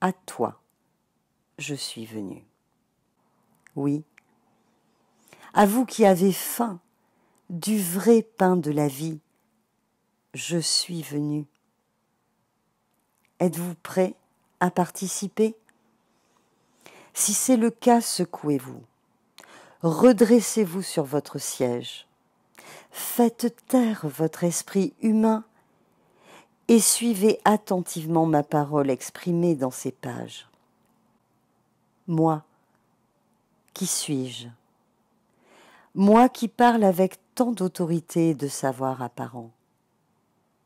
à toi je suis venu. Oui, à vous qui avez faim du vrai pain de la vie, je suis venu. Êtes-vous prêt à participer Si c'est le cas, secouez-vous. Redressez-vous sur votre siège. Faites taire votre esprit humain et suivez attentivement ma parole exprimée dans ces pages. Moi, qui suis-je Moi qui parle avec tant d'autorité et de savoir apparent.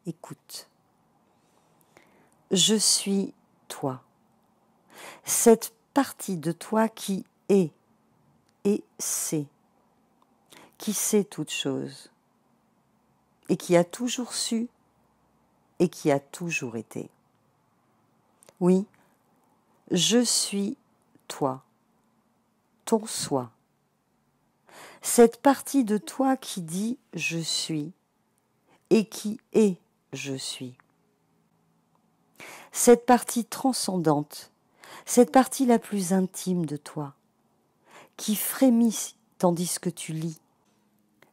Écoute. Je suis toi, cette partie de toi qui est et sait, qui sait toute chose et qui a toujours su et qui a toujours été. Oui, je suis toi, ton soi. Cette partie de toi qui dit je suis et qui est je suis. Cette partie transcendante, cette partie la plus intime de toi, qui frémit tandis que tu lis.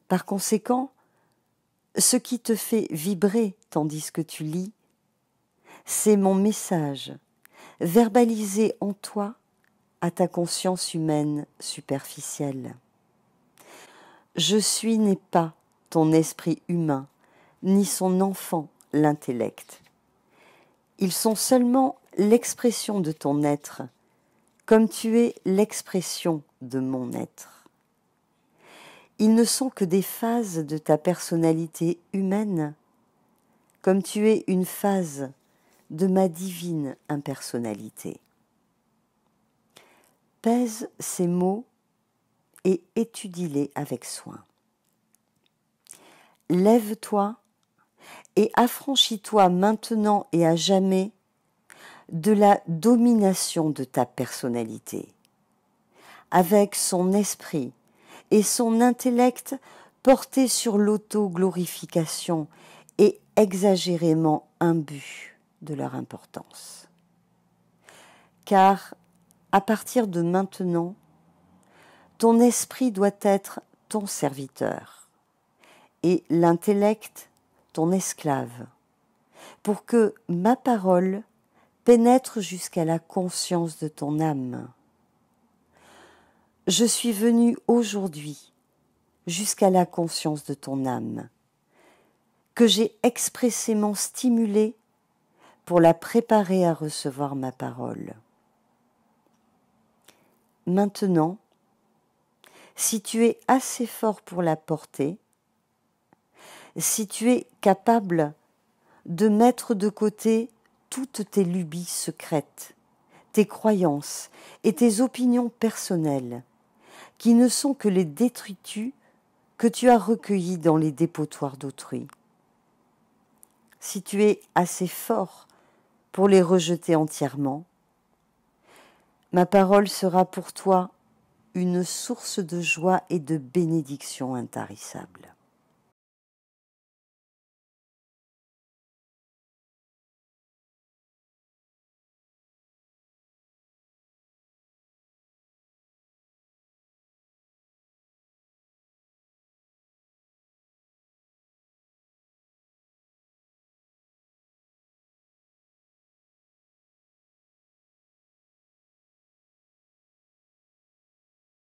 Par conséquent, ce qui te fait vibrer tandis que tu lis, c'est mon message, verbalisé en toi à ta conscience humaine superficielle. Je suis n'est pas ton esprit humain, ni son enfant l'intellect. Ils sont seulement l'expression de ton être, comme tu es l'expression de mon être. Ils ne sont que des phases de ta personnalité humaine, comme tu es une phase de ma divine impersonnalité. Pèse ces mots et étudie-les avec soin. Lève-toi et affranchis-toi maintenant et à jamais de la domination de ta personnalité, avec son esprit, et son intellect porté sur l'auto-glorification et exagérément imbu de leur importance. Car à partir de maintenant, ton esprit doit être ton serviteur et l'intellect ton esclave, pour que ma parole pénètre jusqu'à la conscience de ton âme je suis venu aujourd'hui jusqu'à la conscience de ton âme, que j'ai expressément stimulée pour la préparer à recevoir ma parole. Maintenant, si tu es assez fort pour la porter, si tu es capable de mettre de côté toutes tes lubies secrètes, tes croyances et tes opinions personnelles, qui ne sont que les détritus que tu as recueillis dans les dépotoirs d'autrui. Si tu es assez fort pour les rejeter entièrement, ma parole sera pour toi une source de joie et de bénédiction intarissable.